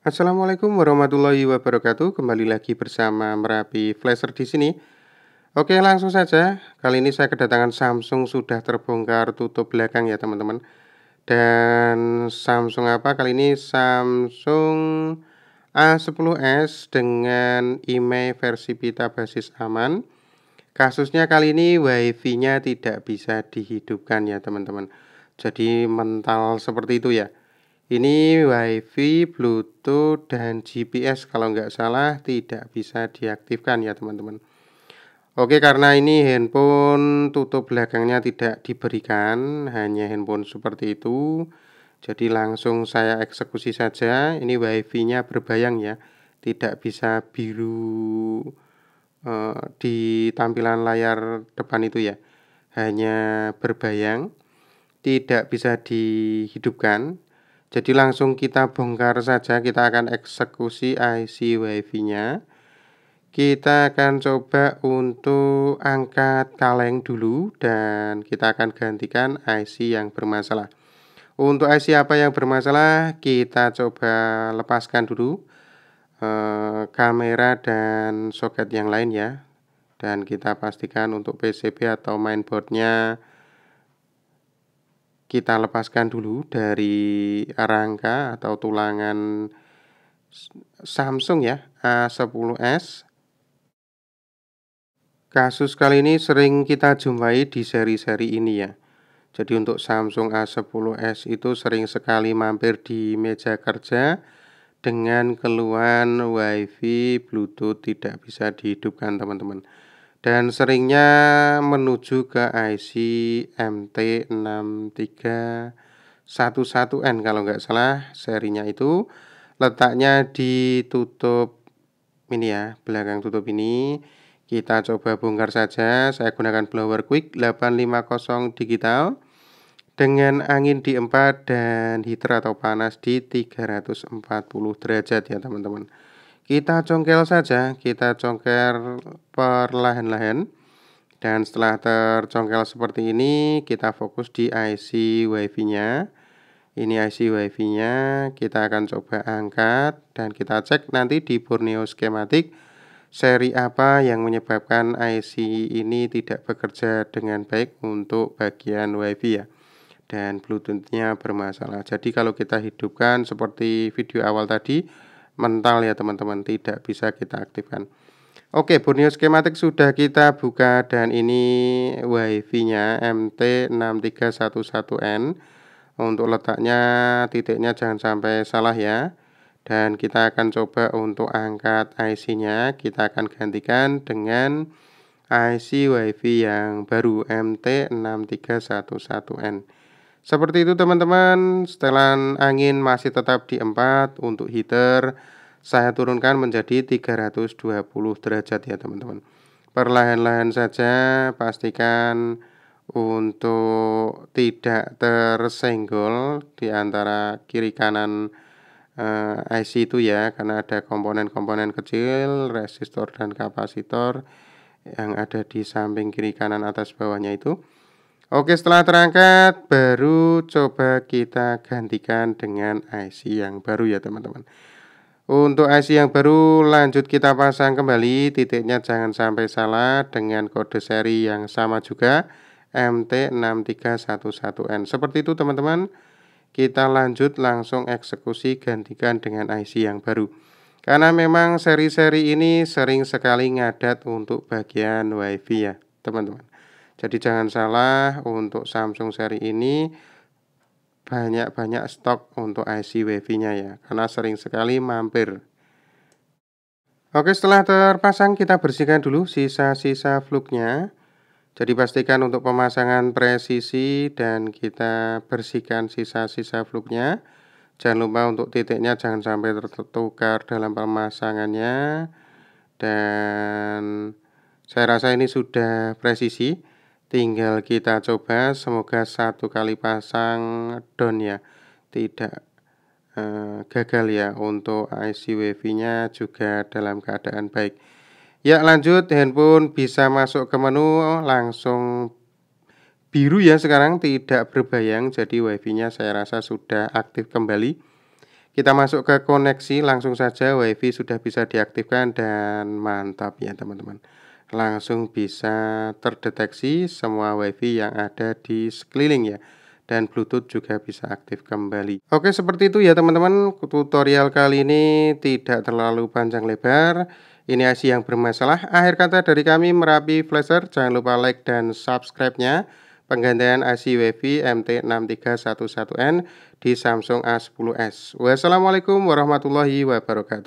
Assalamualaikum warahmatullahi wabarakatuh. Kembali lagi bersama Merapi Flasher di sini. Oke, langsung saja. Kali ini saya kedatangan Samsung sudah terbongkar tutup belakang ya, teman-teman. Dan Samsung apa? Kali ini Samsung A10s dengan IMEI e versi pita basis aman. Kasusnya kali ini WiFi-nya tidak bisa dihidupkan ya, teman-teman. Jadi mental seperti itu ya. Ini WiFi, Bluetooth, dan GPS kalau nggak salah tidak bisa diaktifkan ya teman-teman. Oke karena ini handphone tutup belakangnya tidak diberikan, hanya handphone seperti itu. Jadi langsung saya eksekusi saja. Ini WiFi-nya berbayang ya, tidak bisa biru eh, di tampilan layar depan itu ya, hanya berbayang, tidak bisa dihidupkan jadi langsung kita bongkar saja, kita akan eksekusi IC wifi nya Kita akan coba untuk angkat kaleng dulu dan kita akan gantikan IC yang bermasalah. Untuk IC apa yang bermasalah, kita coba lepaskan dulu eh, kamera dan soket yang lain ya. Dan kita pastikan untuk PCB atau mainboardnya nya kita lepaskan dulu dari rangka atau tulangan Samsung ya A10s. Kasus kali ini sering kita jumpai di seri-seri ini ya. Jadi untuk Samsung A10s itu sering sekali mampir di meja kerja dengan keluhan WiFi Bluetooth tidak bisa dihidupkan teman-teman dan seringnya menuju ke IC MT6311N kalau nggak salah serinya itu letaknya di tutup ini ya belakang tutup ini kita coba bongkar saja saya gunakan blower quick 850 digital dengan angin di 4 dan heater atau panas di 340 derajat ya teman-teman kita congkel saja, kita congkel perlahan-lahan. Dan setelah tercongkel seperti ini, kita fokus di IC WiFi-nya. Ini IC WiFi-nya, kita akan coba angkat dan kita cek nanti di Borneo skematik seri apa yang menyebabkan IC ini tidak bekerja dengan baik untuk bagian WiFi ya. Dan Bluetooth-nya bermasalah. Jadi kalau kita hidupkan seperti video awal tadi, mental ya teman-teman tidak bisa kita aktifkan Oke Borneo skematik sudah kita buka dan ini wifi nya MT6311N untuk letaknya titiknya jangan sampai salah ya dan kita akan coba untuk angkat IC nya kita akan gantikan dengan IC wifi yang baru MT6311N seperti itu teman-teman, setelan angin masih tetap di 4 untuk heater. Saya turunkan menjadi 320 derajat ya teman-teman. Perlahan-lahan saja pastikan untuk tidak tersenggol di antara kiri kanan eh, IC itu ya karena ada komponen-komponen kecil, resistor dan kapasitor yang ada di samping kiri kanan atas bawahnya itu. Oke setelah terangkat baru coba kita gantikan dengan IC yang baru ya teman-teman Untuk IC yang baru lanjut kita pasang kembali titiknya jangan sampai salah dengan kode seri yang sama juga MT6311N Seperti itu teman-teman kita lanjut langsung eksekusi gantikan dengan IC yang baru karena memang seri-seri ini sering sekali ngadat untuk bagian wifi ya teman-teman jadi jangan salah untuk Samsung seri ini banyak-banyak stok untuk IC WiFi-nya ya, karena sering sekali mampir. Oke, setelah terpasang kita bersihkan dulu sisa-sisa fluknya. Jadi pastikan untuk pemasangan presisi dan kita bersihkan sisa-sisa fluknya. Jangan lupa untuk titiknya jangan sampai tertukar dalam pemasangannya. Dan saya rasa ini sudah presisi tinggal kita coba semoga satu kali pasang down ya tidak eh, gagal ya untuk IC wifi nya juga dalam keadaan baik ya lanjut handphone bisa masuk ke menu langsung biru ya sekarang tidak berbayang jadi wifi nya saya rasa sudah aktif kembali kita masuk ke koneksi langsung saja wifi sudah bisa diaktifkan dan mantap ya teman-teman langsung bisa terdeteksi semua wifi yang ada di sekeliling ya dan bluetooth juga bisa aktif kembali oke seperti itu ya teman-teman tutorial kali ini tidak terlalu panjang lebar ini IC yang bermasalah akhir kata dari kami Merapi Flasher jangan lupa like dan subscribe-nya penggantian IC Wifi MT6311N di Samsung A10s. Wassalamualaikum warahmatullahi wabarakatuh.